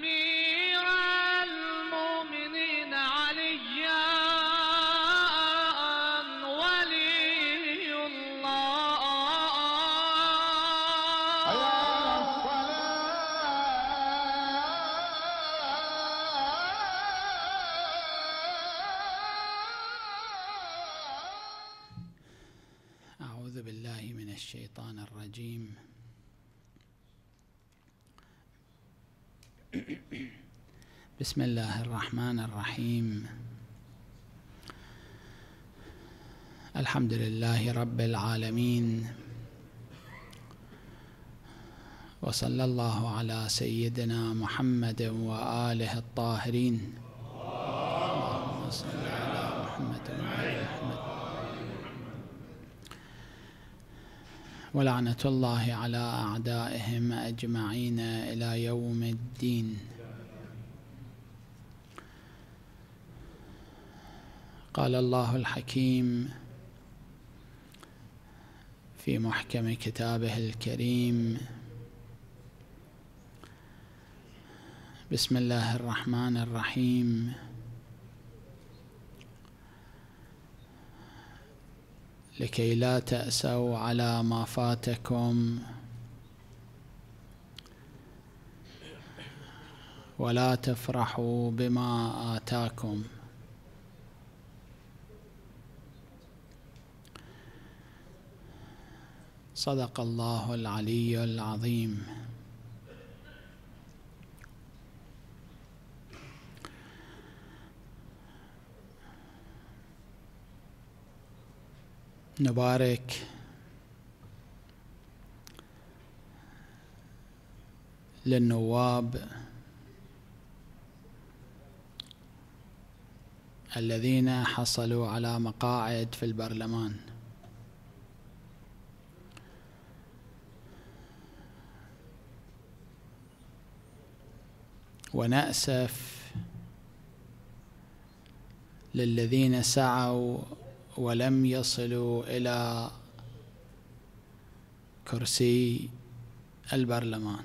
Me. بسم الله الرحمن الرحيم الحمد لله رب العالمين وصلى الله على سيدنا محمد وآله الطاهرين اللهم صل على محمد محمد ولعنة الله على أعدائهم أجمعين إلى يوم الدين قال الله الحكيم في محكم كتابه الكريم بسم الله الرحمن الرحيم لكي لا تأسوا على ما فاتكم ولا تفرحوا بما آتاكم صدق الله العلي العظيم نبارك للنواب الذين حصلوا على مقاعد في البرلمان ونأسف للذين سعوا ولم يصلوا إلى كرسي البرلمان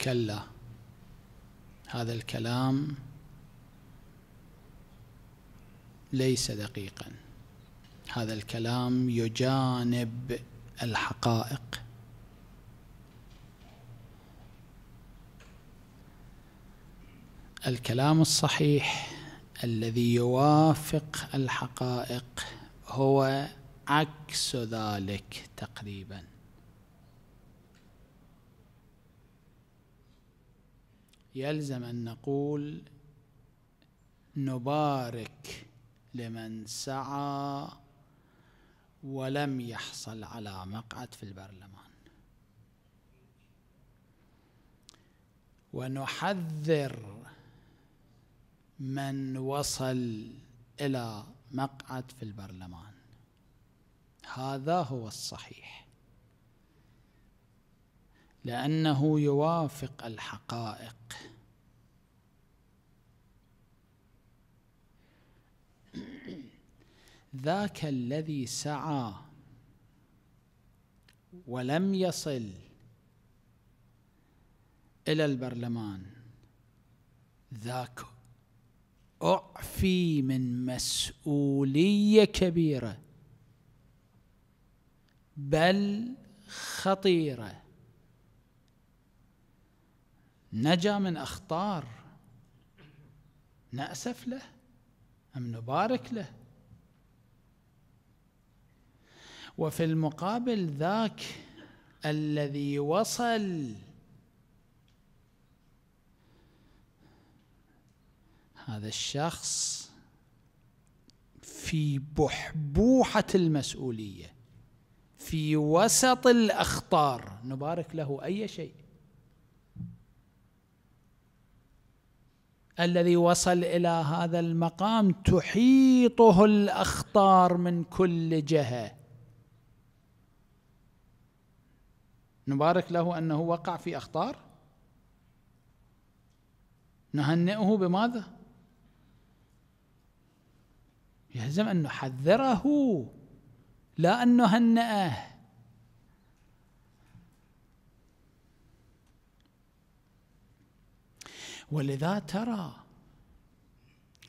كلا هذا الكلام ليس دقيقاً هذا الكلام يجانب الحقائق الكلام الصحيح الذي يوافق الحقائق هو عكس ذلك تقريبا يلزم ان نقول نبارك لمن سعى ولم يحصل على مقعد في البرلمان ونحذر من وصل الى مقعد في البرلمان هذا هو الصحيح لانه يوافق الحقائق ذاك الذي سعى ولم يصل إلى البرلمان ذاك أعفي من مسؤولية كبيرة بل خطيرة نجا من أخطار نأسف له أم نبارك له وفي المقابل ذاك الذي وصل هذا الشخص في بحبوحة المسؤولية في وسط الأخطار نبارك له أي شيء الذي وصل إلى هذا المقام تحيطه الأخطار من كل جهة نبارك له انه وقع في اخطار نهنئه بماذا يلزم ان نحذره لا ان نهنئه ولذا ترى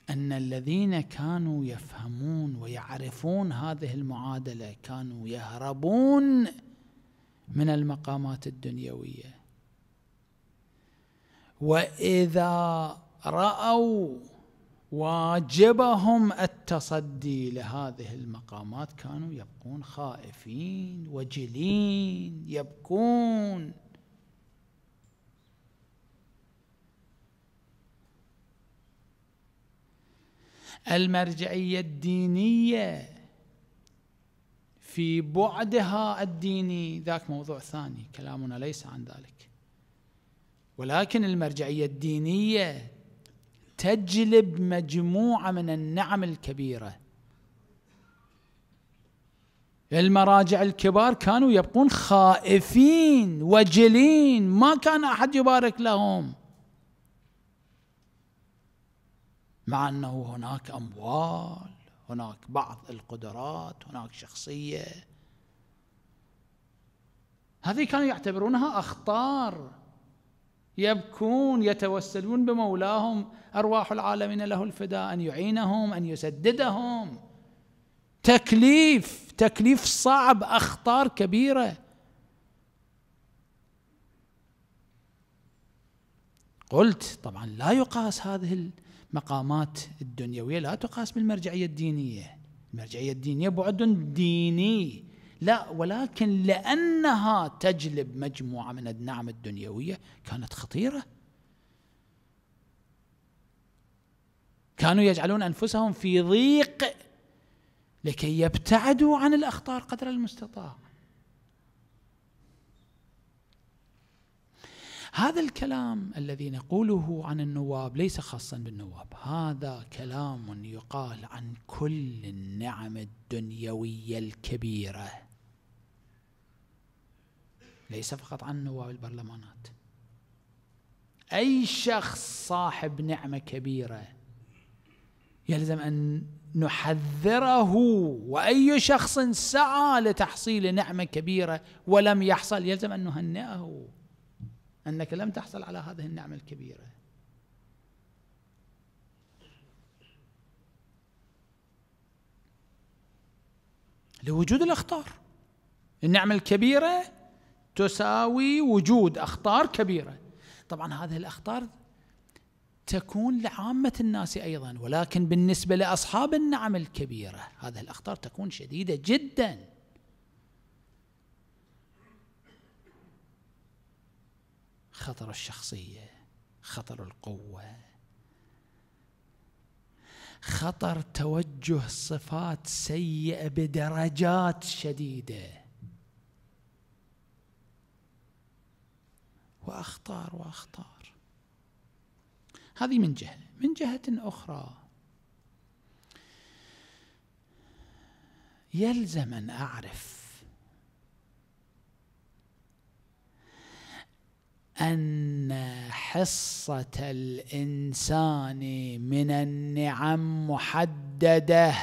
ان الذين كانوا يفهمون ويعرفون هذه المعادله كانوا يهربون من المقامات الدنيويه واذا راوا واجبهم التصدي لهذه المقامات كانوا يبقون خائفين وجلين يبكون المرجعيه الدينيه في بعدها الديني ذاك موضوع ثاني كلامنا ليس عن ذلك ولكن المرجعيه الدينيه تجلب مجموعه من النعم الكبيره المراجع الكبار كانوا يبقون خائفين وجلين ما كان احد يبارك لهم مع انه هناك اموال هناك بعض القدرات هناك شخصية هذه كانوا يعتبرونها أخطار يبكون يتوسلون بمولاهم أرواح العالمين له الفداء أن يعينهم أن يسددهم تكليف تكليف صعب أخطار كبيرة قلت طبعا لا يقاس هذه المقامات الدنيوية لا تقاس بالمرجعية الدينية المرجعية الدينية بعد ديني لا ولكن لأنها تجلب مجموعة من النعم الدنيوية كانت خطيرة كانوا يجعلون أنفسهم في ضيق لكي يبتعدوا عن الأخطار قدر المستطاع هذا الكلام الذي نقوله عن النواب ليس خاصا بالنواب هذا كلام يقال عن كل النعم الدنيوية الكبيرة ليس فقط عن نواب البرلمانات أي شخص صاحب نعمة كبيرة يلزم أن نحذره وأي شخص سعى لتحصيل نعمة كبيرة ولم يحصل يلزم أن نهنئه أنك لم تحصل على هذه النعمة الكبيرة لوجود الأخطار النعمة الكبيرة تساوي وجود أخطار كبيرة طبعا هذه الأخطار تكون لعامة الناس أيضا ولكن بالنسبة لأصحاب النعم الكبيرة هذه الأخطار تكون شديدة جدا خطر الشخصيه خطر القوه خطر توجه صفات سيئه بدرجات شديده واخطار واخطار هذه من جهه من جهه اخرى يلزم ان اعرف ان حصه الانسان من النعم محدده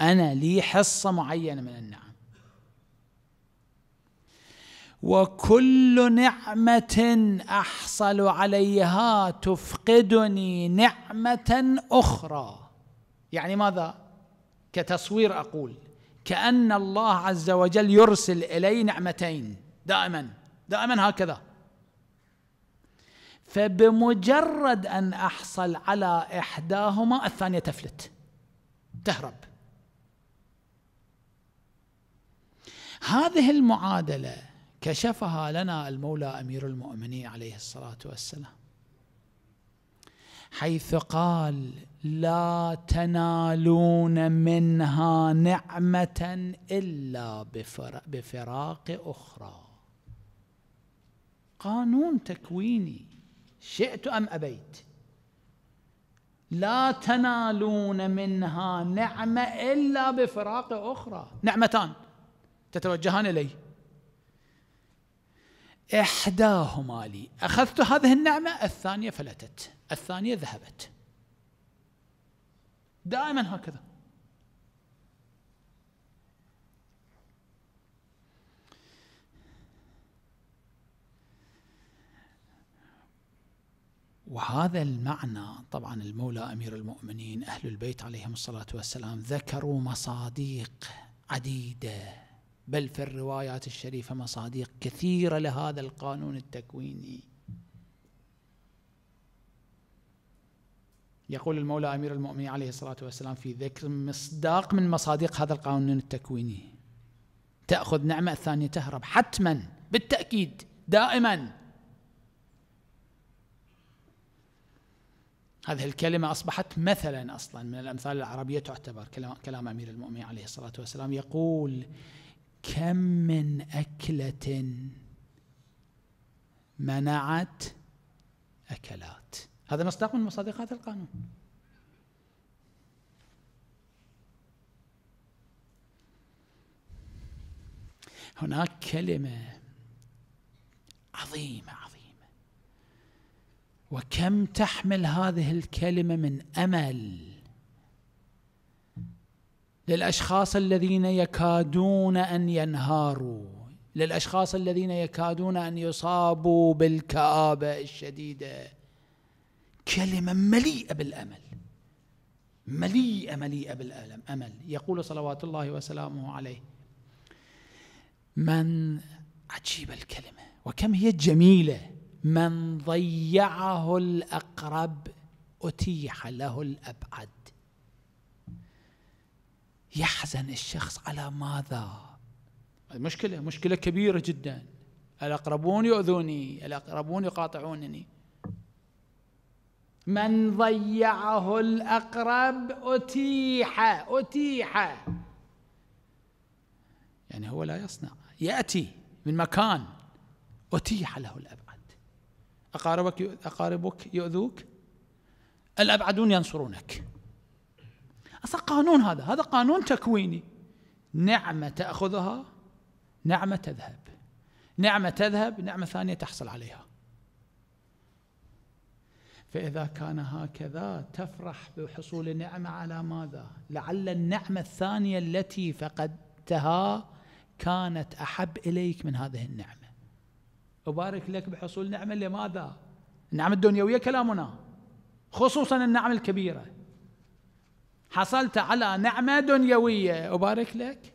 انا لي حصه معينه من النعم وكل نعمه احصل عليها تفقدني نعمه اخرى يعني ماذا كتصوير اقول كأن الله عز وجل يرسل إلي نعمتين دائما دائما هكذا فبمجرد أن أحصل على إحداهما الثانية تفلت تهرب هذه المعادلة كشفها لنا المولى أمير المؤمنين عليه الصلاة والسلام حيث قال لا تنالون منها نعمه الا بفراق اخرى قانون تكويني شئت ام ابيت لا تنالون منها نعمه الا بفراق اخرى نعمتان تتوجهان اليه إحداهما لي أخذت هذه النعمة الثانية فلتت الثانية ذهبت دائما هكذا وهذا المعنى طبعا المولى امير المؤمنين اهل البيت عليهم الصلاه والسلام ذكروا مصاديق عديده بل في الروايات الشريفة مصادق كثيرة لهذا القانون التكويني يقول المولى أمير المؤمنين عليه الصلاة والسلام في ذكر مصداق من مصادق هذا القانون التكويني تأخذ نعمة الثانية تهرب حتما بالتأكيد دائما هذه الكلمة أصبحت مثلا أصلا من الأمثال العربية تعتبر كلام أمير المؤمنين عليه الصلاة والسلام يقول كم من اكله منعت اكلات هذا مصداق من مصادقات القانون هناك كلمه عظيمه عظيمه وكم تحمل هذه الكلمه من امل للاشخاص الذين يكادون ان ينهاروا للاشخاص الذين يكادون ان يصابوا بالكابه الشديده كلمه مليئه بالامل مليئه مليئه بالالم امل يقول صلوات الله وسلامه عليه من عجيب الكلمه وكم هي جميله من ضيعه الاقرب اتيح له الابعد يحزن الشخص على ماذا مشكلة مشكلة كبيرة جدا الأقربون يؤذوني الأقربون يقاطعونني من ضيعه الأقرب أتيح أتيح يعني هو لا يصنع يأتي من مكان أتيح له الأبعد أقاربك أقاربك يؤذوك الأبعدون ينصرونك أصلا قانون هذا هذا قانون تكويني نعمة تأخذها نعمة تذهب نعمة تذهب نعمة ثانية تحصل عليها فإذا كان هكذا تفرح بحصول النعمة على ماذا؟ لعل النعمة الثانية التي فقدتها كانت أحب إليك من هذه النعمة أبارك لك بحصول نعمة لماذا؟ النعمة الدنيوية كلامنا خصوصا النعمة الكبيرة حصلت على نعمة دنيوية أبارك لك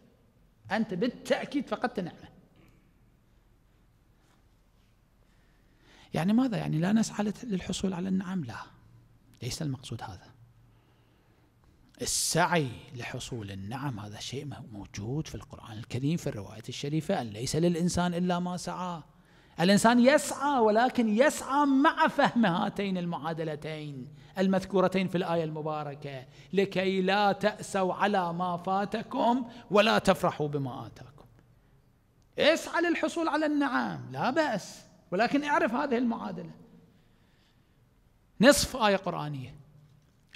أنت بالتأكيد فقدت نعمة يعني ماذا يعني لا نسعى للحصول على النعم لا ليس المقصود هذا السعي لحصول النعم هذا شيء موجود في القرآن الكريم في الرواية الشريفة أن ليس للإنسان إلا ما سعى الإنسان يسعى ولكن يسعى مع فهم هاتين المعادلتين المذكورتين في الآية المباركة لكي لا تأسوا على ما فاتكم ولا تفرحوا بما آتاكم اسعى للحصول على النعم لا بأس ولكن اعرف هذه المعادلة نصف آية قرآنية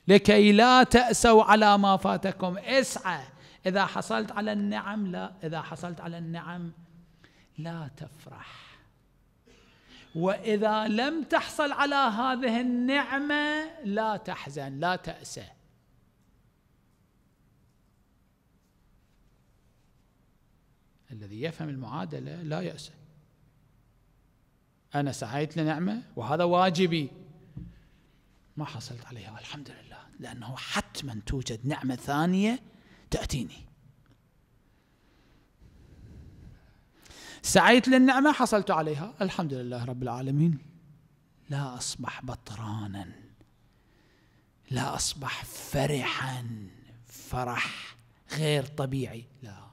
لكي لا تأسوا على ما فاتكم اسعى إذا حصلت على النعم لا إذا حصلت على النعم لا تفرح واذا لم تحصل على هذه النعمه لا تحزن لا تاسى الذي يفهم المعادله لا ياسى انا سعيت لنعمه وهذا واجبي ما حصلت عليها الحمد لله لانه حتما توجد نعمه ثانيه تاتيني سعيت للنعمة حصلت عليها الحمد لله رب العالمين لا أصبح بطرانا لا أصبح فرحا فرح غير طبيعي لا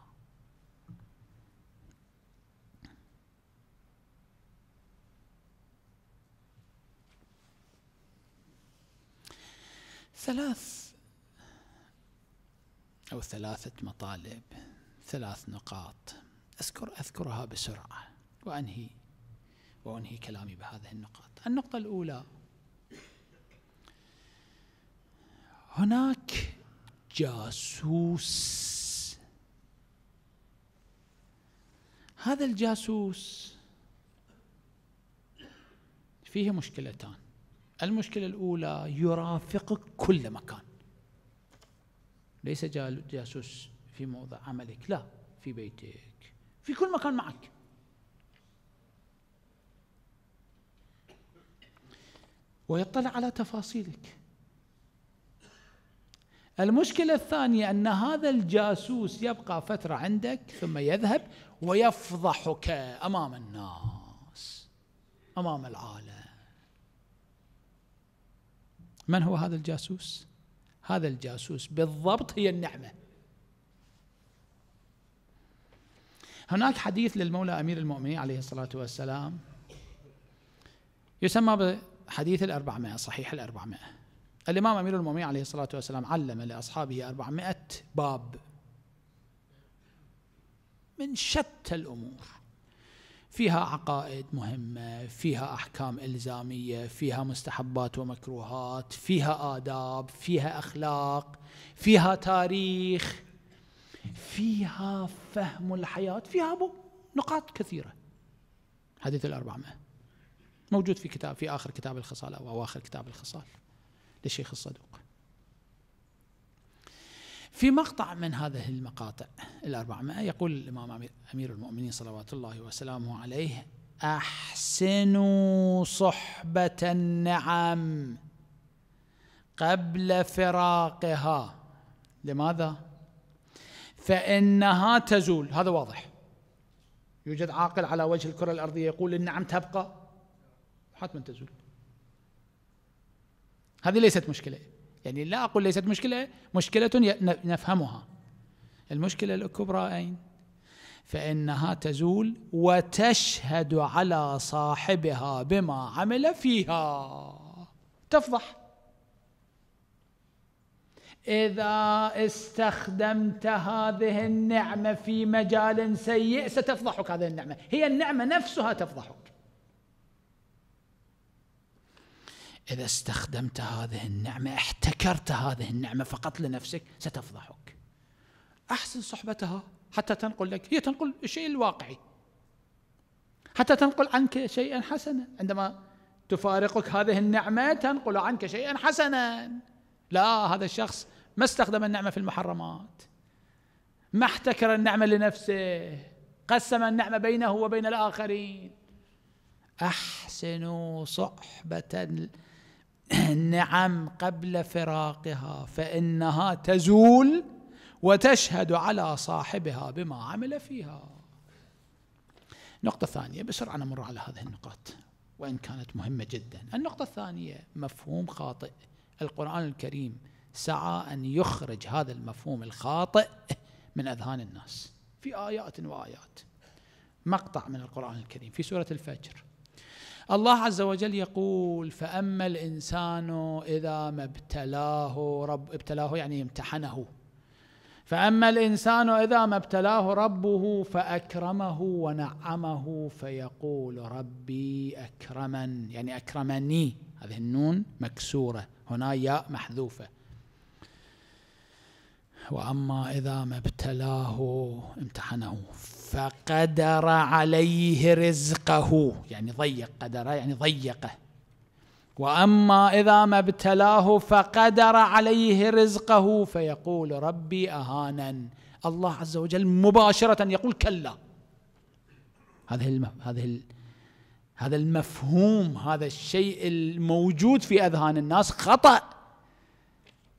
ثلاث أو ثلاثة مطالب ثلاث نقاط أذكر أذكرها بسرعة وأنهي وأنهي كلامي بهذه النقاط النقطة الأولى هناك جاسوس هذا الجاسوس فيه مشكلتان المشكلة الأولى يرافقك كل مكان ليس جاسوس في موضع عملك لا في بيتك في كل مكان معك ويطلع على تفاصيلك المشكلة الثانية أن هذا الجاسوس يبقى فترة عندك ثم يذهب ويفضحك أمام الناس أمام العالم من هو هذا الجاسوس؟ هذا الجاسوس بالضبط هي النعمة هناك حديث للمولى أمير المؤمنين عليه الصلاة والسلام يسمى بحديث الأربعمائة صحيح الأربعمائة الإمام أمير المؤمنين عليه الصلاة والسلام علم لأصحابه أربعمائة باب من شتى الأمور فيها عقائد مهمة فيها أحكام إلزامية فيها مستحبات ومكروهات فيها آداب فيها أخلاق فيها تاريخ فيها فهم الحياة فيها نقاط كثيرة حديث الأربعمائة موجود في كتاب في آخر كتاب الخصال أو أواخر كتاب الخصال للشيخ الصدوق في مقطع من هذه المقاطع الأربعمائة يقول الإمام أمير المؤمنين صلوات الله وسلامه عليه أحسنوا صحبة النعم قبل فراقها لماذا؟ فإنها تزول هذا واضح يوجد عاقل على وجه الكرة الأرضية يقول نعم تبقى حتما تزول هذه ليست مشكلة يعني لا أقول ليست مشكلة مشكلة نفهمها المشكلة الكبرى أين؟ فإنها تزول وتشهد على صاحبها بما عمل فيها تفضح إذا استخدمت هذه النعمة في مجال سيء ستفضحك هذه النعمة هي النعمة نفسها تفضحك إذا استخدمت هذه النعمة احتكرت هذه النعمة فقط لنفسك ستفضحك أحسن صحبتها حتى تنقل لك هي تنقل الشيء الواقعي حتى تنقل عنك شيئا حسنا عندما تفارقك هذه النعمة تنقل عنك شيئا حسنا لا هذا الشخص ما استخدم النعمة في المحرمات ما احتكر النعمة لنفسه قسم النعمة بينه وبين الآخرين أحسنوا صحبة النعم قبل فراقها فإنها تزول وتشهد على صاحبها بما عمل فيها نقطة ثانية بسرعة نمر على هذه النقاط وإن كانت مهمة جدا النقطة الثانية مفهوم خاطئ القرآن الكريم سعى أن يخرج هذا المفهوم الخاطئ من أذهان الناس في آيات وآيات مقطع من القرآن الكريم في سورة الفجر الله عز وجل يقول فأما الإنسان إذا ما ابتلاه رب ابتلاه يعني امتحنه فأما الإنسان إذا ما ابتلاه ربه فأكرمه ونعمه فيقول ربي أكرمن يعني أكرمني هذه النون مكسورة هنا ياء محذوفة واما اذا ما ابتلاه امتحنه فقدر عليه رزقه يعني ضيق قدره يعني ضيقه واما اذا ما ابتلاه فقدر عليه رزقه فيقول ربي اهانن الله عز وجل مباشره يقول كلا هذه هذه هذا المفهوم هذا الشيء الموجود في اذهان الناس خطأ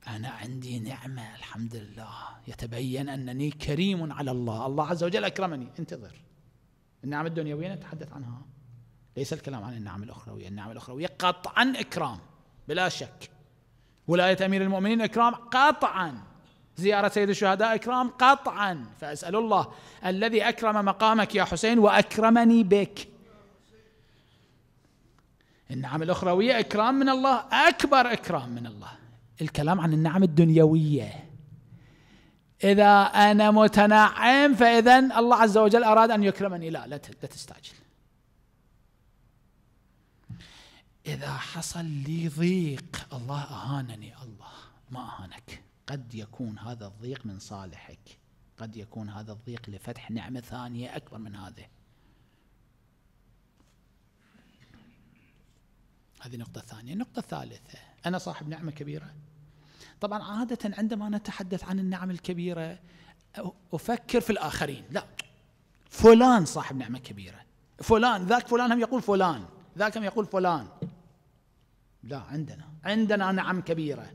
أنا عندي نعمة الحمد لله يتبين أنني كريم على الله الله عز وجل أكرمني انتظر النعم الدنيوية نتحدث عنها ليس الكلام عن النعم الأخروية النعم الأخروية قطعا إكرام بلا شك ولاية أمير المؤمنين إكرام قطعا زيارة سيد الشهداء إكرام قطعا فأسأل الله الذي أكرم مقامك يا حسين وأكرمني بك النعم الأخروية إكرام من الله أكبر إكرام من الله الكلام عن النعم الدنيويه اذا انا متنعم فاذا الله عز وجل اراد ان يكرمني لا لا تستعجل إذا حصل لي ضيق الله أهانني الله ما أهانك قد يكون هذا الضيق من صالحك قد يكون هذا الضيق لفتح نعمة ثانية أكبر من هذه هذه نقطة ثانية النقطة الثالثة أنا صاحب نعمة كبيرة طبعا عادة عندما نتحدث عن النعم الكبيرة أفكر في الآخرين لا فلان صاحب نعمة كبيرة فلان ذاك فلان هم يقول فلان ذاك هم يقول فلان لا عندنا عندنا نعم كبيرة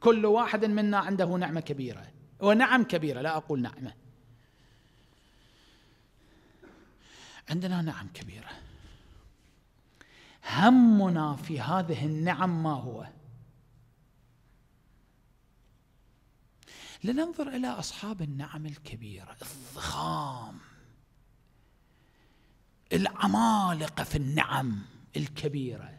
كل واحد منا عنده نعمة كبيرة ونعم كبيرة لا أقول نعمة عندنا نعم كبيره همنا في هذه النعم ما هو لننظر إلى أصحاب النعم الكبيرة الضخام العمالقة في النعم الكبيرة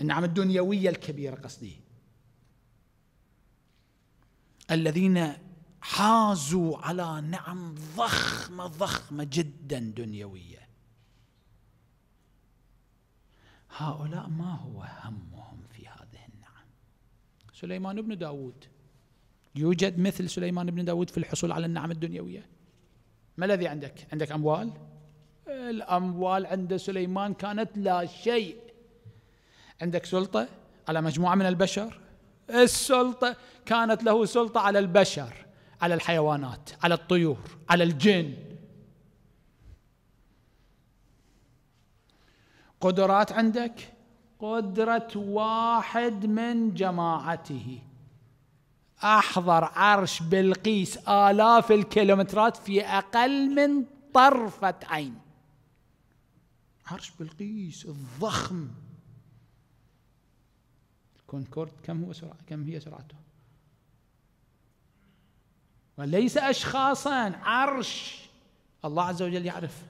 النعم الدنيوية الكبيرة قصدي الذين حازوا على نعم ضخمة ضخمة جدا دنيوية هؤلاء ما هو همهم في هذه النعم سليمان بن داود يوجد مثل سليمان بن داود في الحصول على النعم الدنيوية ما الذي عندك؟ عندك أموال؟ الأموال عند سليمان كانت لا شيء عندك سلطة على مجموعة من البشر السلطة كانت له سلطة على البشر على الحيوانات على الطيور على الجن قدرات عندك قدرة واحد من جماعته أحضر عرش بلقيس آلاف الكيلومترات في أقل من طرفة عين عرش بلقيس الضخم الكونكورد كم هو سرعة كم هي سرعته وليس أشخاصا عرش الله عز وجل يعرف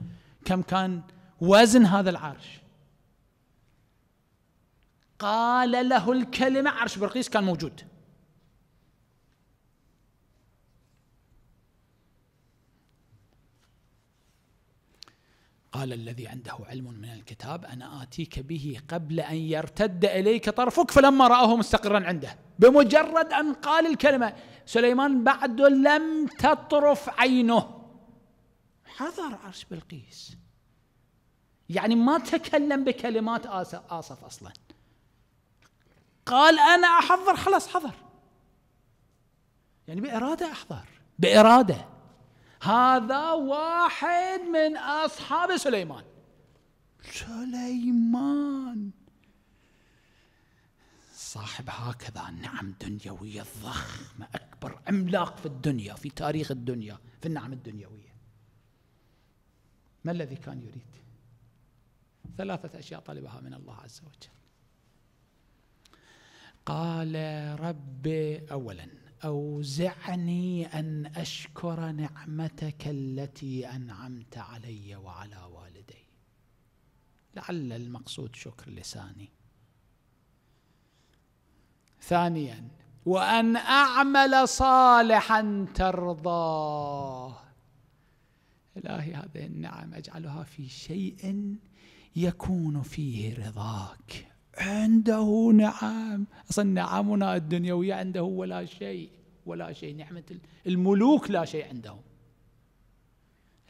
كم كان وزن هذا العرش قال له الكلمة عرش برقيس كان موجود قال الذي عنده علم من الكتاب أنا آتيك به قبل أن يرتد إليك طرفك فلما رآه مستقرا عنده بمجرد أن قال الكلمة سليمان بعد لم تطرف عينه حضر عرش بلقيس يعني ما تكلم بكلمات آسف أصلا قال أنا أحضر خلاص حضر يعني بإرادة أحضر بإرادة هذا واحد من أصحاب سليمان سليمان صاحب هكذا نعم دنيوية ضخمة أكبر عملاق في الدنيا في تاريخ الدنيا في النعم الدنيوية ما الذي كان يريد ثلاثة أشياء طلبها من الله عز وجل قال رب اولا اوزعني ان اشكر نعمتك التي انعمت علي وعلى والدي لعل المقصود شكر لساني ثانيا وان اعمل صالحا ترضاه الهي هذه النعم اجعلها في شيء يكون فيه رضاك عنده نعم أصلا نعمنا الدنيوية عنده ولا شيء ولا شيء نعمة الملوك لا شيء عندهم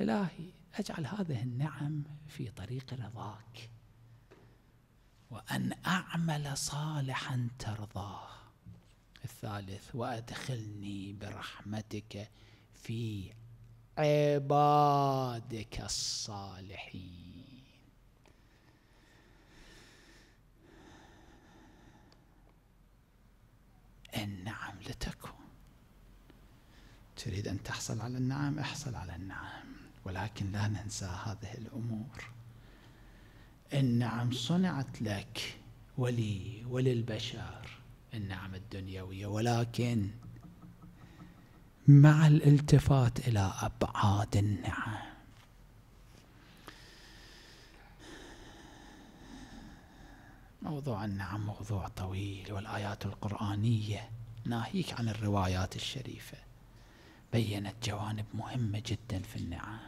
إلهي أجعل هذه النعم في طريق رضاك وأن أعمل صالحا ترضاه الثالث وأدخلني برحمتك في عبادك الصالحين النعم لتكن تريد أن تحصل على النعم احصل على النعم ولكن لا ننسى هذه الأمور النعم صنعت لك ولي وللبشر النعم الدنيوية ولكن مع الالتفات إلى أبعاد النعم موضوع النعم موضوع طويل والآيات القرآنية ناهيك عن الروايات الشريفة بينت جوانب مهمة جدا في النعم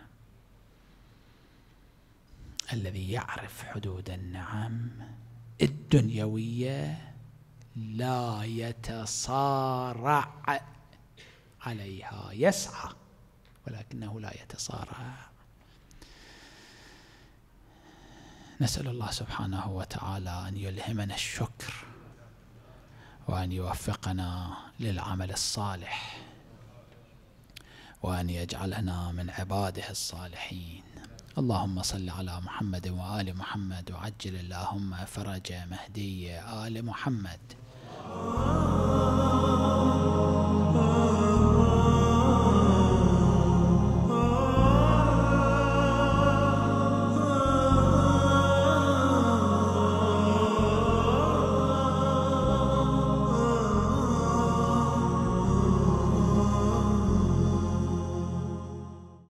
الذي يعرف حدود النعم الدنيوية لا يتصارع عليها يسعى ولكنه لا يتصارع نسأل الله سبحانه وتعالى أن يلهمنا الشكر وأن يوفقنا للعمل الصالح وأن يجعلنا من عباده الصالحين اللهم صل على محمد وآل محمد وعجل اللهم فرج مهدي آل محمد